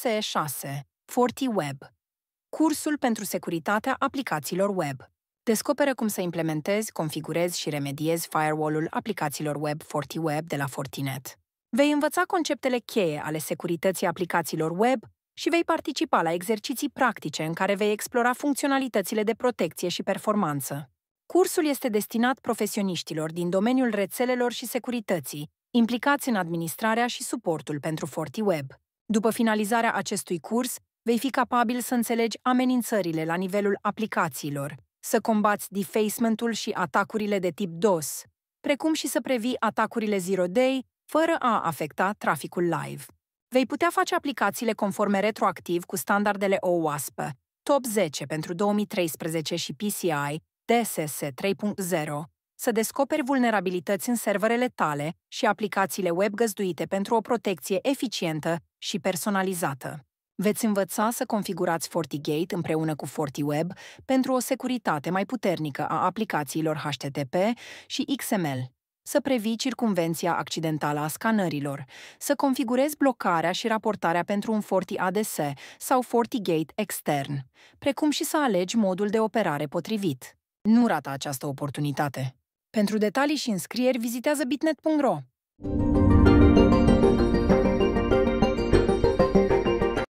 CSE 6, FortiWeb, cursul pentru securitatea aplicațiilor web. Descoperă cum să implementezi, configurezi și remediezi firewall-ul aplicațiilor web FortiWeb de la Fortinet. Vei învăța conceptele cheie ale securității aplicațiilor web și vei participa la exerciții practice în care vei explora funcționalitățile de protecție și performanță. Cursul este destinat profesioniștilor din domeniul rețelelor și securității, implicați în administrarea și suportul pentru FortiWeb. După finalizarea acestui curs, vei fi capabil să înțelegi amenințările la nivelul aplicațiilor, să combați defacement-ul și atacurile de tip DOS, precum și să previi atacurile zero-day fără a afecta traficul live. Vei putea face aplicațiile conforme retroactiv cu standardele OWASP, Top 10 pentru 2013 și PCI, DSS 3.0, să descoperi vulnerabilități în serverele tale și aplicațiile web găzduite pentru o protecție eficientă și personalizată. Veți învăța să configurați FortiGate împreună cu FortiWeb pentru o securitate mai puternică a aplicațiilor HTTP și XML, să previi circumvenția accidentală a scanărilor, să configurezi blocarea și raportarea pentru un FortiADS sau FortiGate extern, precum și să alegi modul de operare potrivit. Nu rata această oportunitate! Pentru detalii și înscrieri, vizitează bitnet.ro.